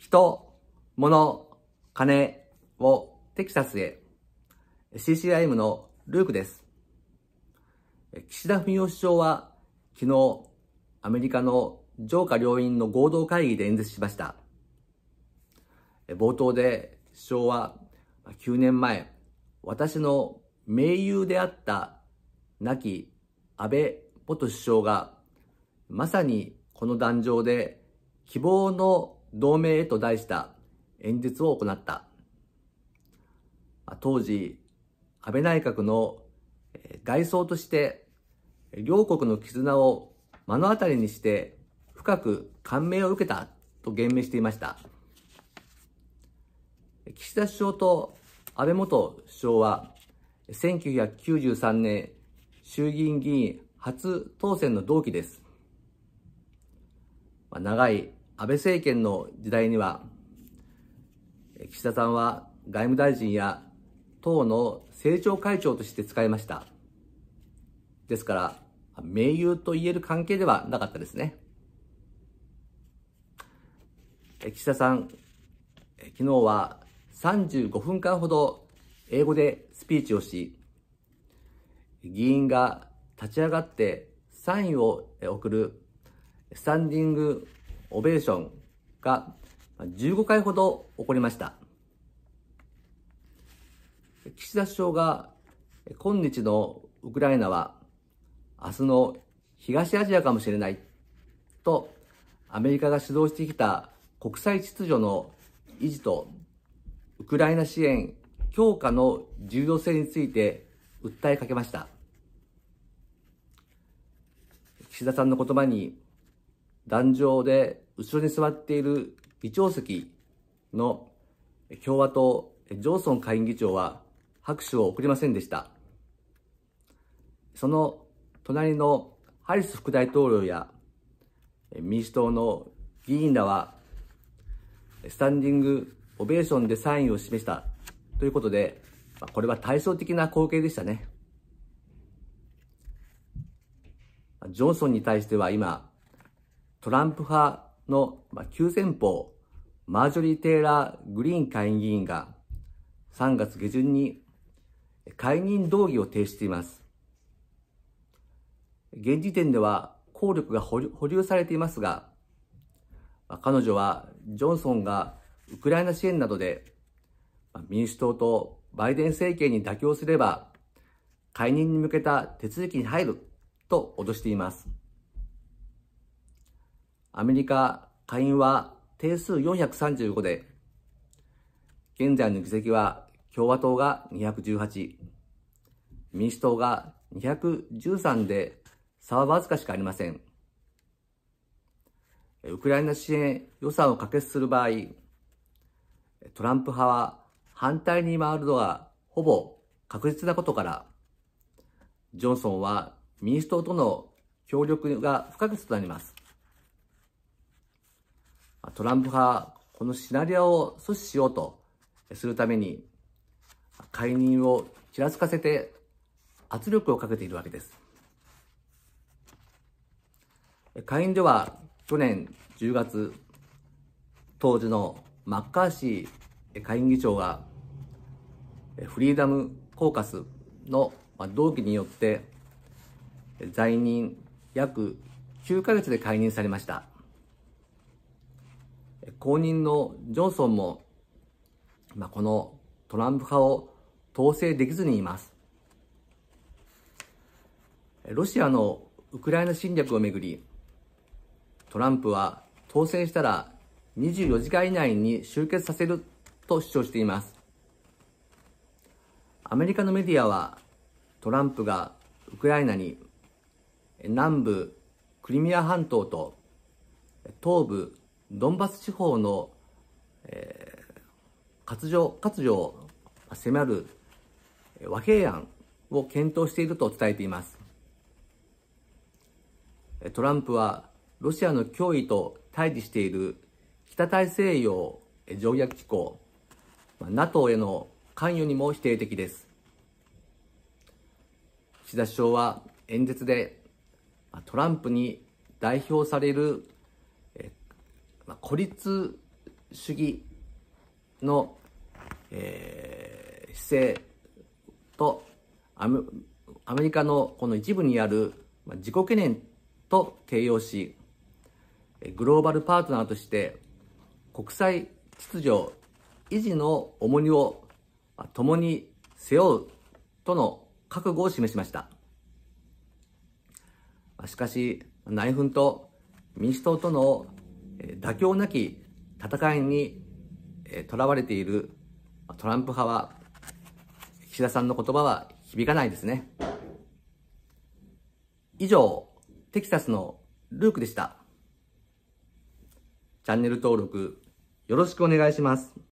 人、物、金をテキサスへ。CCIM のルークです。岸田文雄首相は昨日、アメリカの上下両院の合同会議で演説しました。冒頭で首相は9年前、私の盟友であった亡き安倍元首相がまさにこの壇上で希望の同盟へと題した演説を行った。当時、安倍内閣の外相として、両国の絆を目の当たりにして深く感銘を受けたと言明していました。岸田首相と安倍元首相は、1993年衆議院議員初当選の同期です。長い安倍政権の時代には、岸田さんは外務大臣や党の政調会長として使いました。ですから、盟友と言える関係ではなかったですね。岸田さん、昨日は35分間ほど英語でスピーチをし、議員が立ち上がってサインを送るスタンディングオベーションが15回ほど起こりました。岸田首相が今日のウクライナは明日の東アジアかもしれないとアメリカが主導してきた国際秩序の維持とウクライナ支援強化の重要性について訴えかけました。岸田さんの言葉に壇上で後ろに座っている議長席の共和党ジョンソン下院議長は拍手を送りませんでした。その隣のハリス副大統領や民主党の議員らはスタンディングオベーションでサインを示したということで、これは対照的な光景でしたね。ジョンソンに対しては今、トランプ派の急先鋒、マージョリー・テイラー・グリーン下院議員が3月下旬に解任動議を提出しています。現時点では効力が保留されていますが、彼女はジョンソンがウクライナ支援などで民主党とバイデン政権に妥協すれば解任に向けた手続きに入ると脅しています。アメリカ下院は定数435で、現在の議席は共和党が218、民主党が213で差はわずかしかありません。ウクライナ支援予算を可決する場合、トランプ派は反対に回るのはほぼ確実なことから、ジョンソンは民主党との協力が不可欠となります。トランプ派、このシナリオを阻止しようとするために、解任をちらつかせて圧力をかけているわけです。会員では去年10月、当時のマッカーシー下院議長が、フリーダムコーカスの同期によって在任約9ヶ月で解任されました。後任のジョンソンも、まあ、このトランプ派を統制できずにいます。ロシアのウクライナ侵略をめぐり、トランプは当選したら24時間以内に終結させると主張しています。アメリカのメディアはトランプがウクライナに南部クリミア半島と東部ドンバス地方の、えー、活譲、割譲を迫る和平案を検討していると伝えています。トランプはロシアの脅威と対峙している北大西洋条約機構、NATO への関与にも否定的です。岸田首相は演説でトランプに代表される孤立主義の、えー、姿勢とアメリカのこの一部にある自己懸念と形容しグローバルパートナーとして国際秩序維持の重荷を共に背負うとの覚悟を示しましたしかし内紛と民主党との妥協なき戦いにとらわれているトランプ派は、岸田さんの言葉は響かないですね。以上、テキサスのルークでした。チャンネル登録よろしくお願いします。